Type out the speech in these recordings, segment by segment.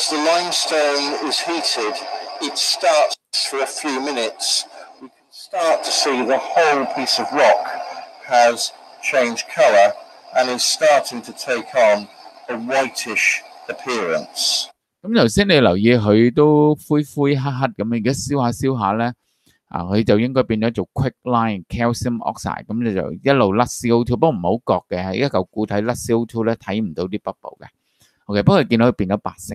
As the limestone is heated, it starts for a few minutes. We can start to see the whole piece of rock has changed colour and is starting to take on a whitish appearance. quick quicklime calcium oxide，咁你就一路甩 CO2，不過唔好覺嘅，一嚿固體甩 CO2 咧睇唔到啲 bubble 嘅。OK，不過見到佢變咗白色。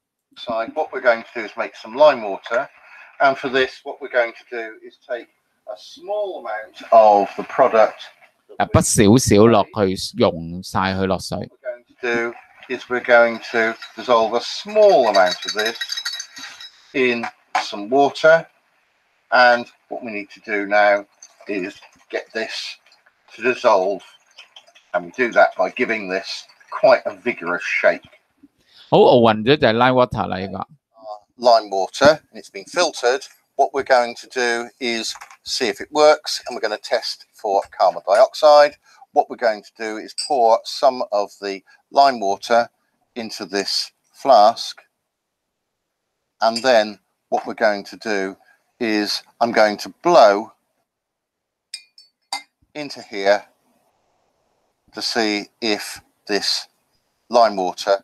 side, what we're going to do is make some lime water. And for this, what we're going to do is take a small amount of the product. We're going to do is we're going to dissolve a small amount of this in some water, and what we need to do now is get this to dissolve, and we do that by giving this quite a vigorous shake. 好奧運啫，就係 lime water 啦，呢個 lime water and it's been filtered. What we're going to do is see if it works and we're going to test for carbon dioxide. What we're going to do is pour some of the lime water into this flask and then what we're going to do is I'm going to blow into here to see if this lime water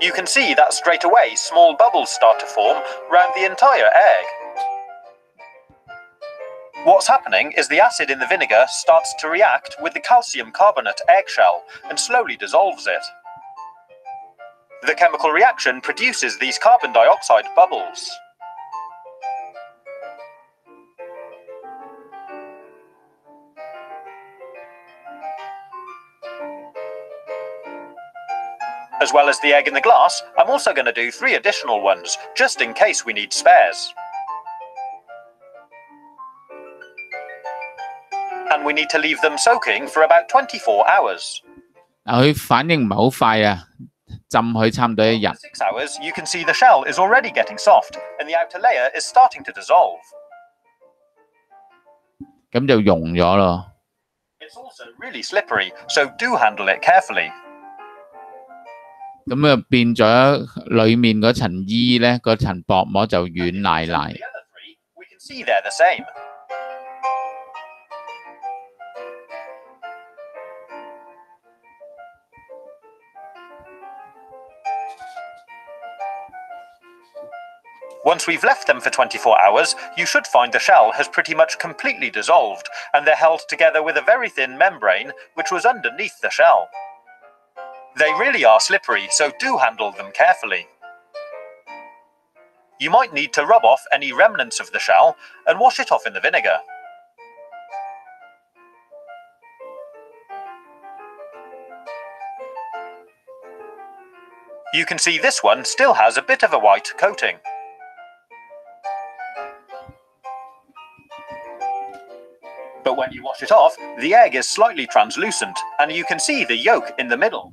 You can see that straight away small bubbles start to form round the entire egg. What's happening is the acid in the vinegar starts to react with the calcium carbonate eggshell and slowly dissolves it. The chemical reaction produces these carbon dioxide bubbles. As well as the egg in the glass, I'm also going to do three additional ones, just in case we need spares. And we need to leave them soaking for about 24 hours. Six hours, you can see the shell is already getting soft, and the outer layer is starting to dissolve. 咁就溶咗咯。It's also really slippery, so do handle it carefully. 咁啊變咗裡面嗰層衣咧，嗰層薄膜就軟賴賴。Once we've left them for 24 hours, you should find the shell has pretty much completely dissolved, and they're held together with a very thin membrane, which was underneath the shell. They really are slippery, so do handle them carefully. You might need to rub off any remnants of the shell and wash it off in the vinegar. You can see this one still has a bit of a white coating. But when you wash it off, the egg is slightly translucent and you can see the yolk in the middle.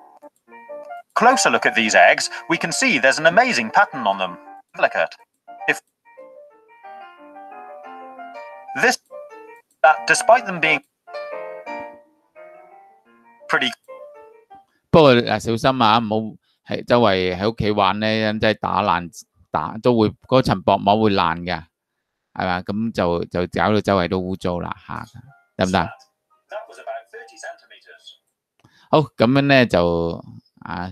closer look at these eggs, we can see there's an amazing pattern on them. Delicate. If this, that despite them being pretty，不過誒小心啊，唔好喺周圍喺屋企玩咧，即係打爛打都會嗰層薄膜會爛嘅，係嘛？咁就就搞到周圍都污糟啦嚇，得唔得？好，咁樣咧就啊，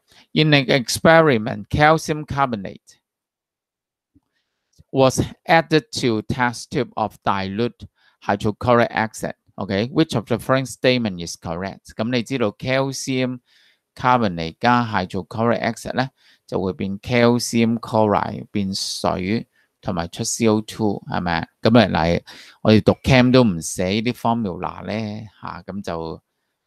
In an experiment, calcium carbonate was added to test tube of dilute hydrochloric acid. Okay, which of the following statement is correct？咁你知道 calcium carbonate 加 hydrochloric acid 咧，就會變 calcium chloride 變水。同埋出 CO2 係咪？咁啊嗱，我哋讀 chem 都唔寫呢啲 formula 咧嚇，咁、啊、就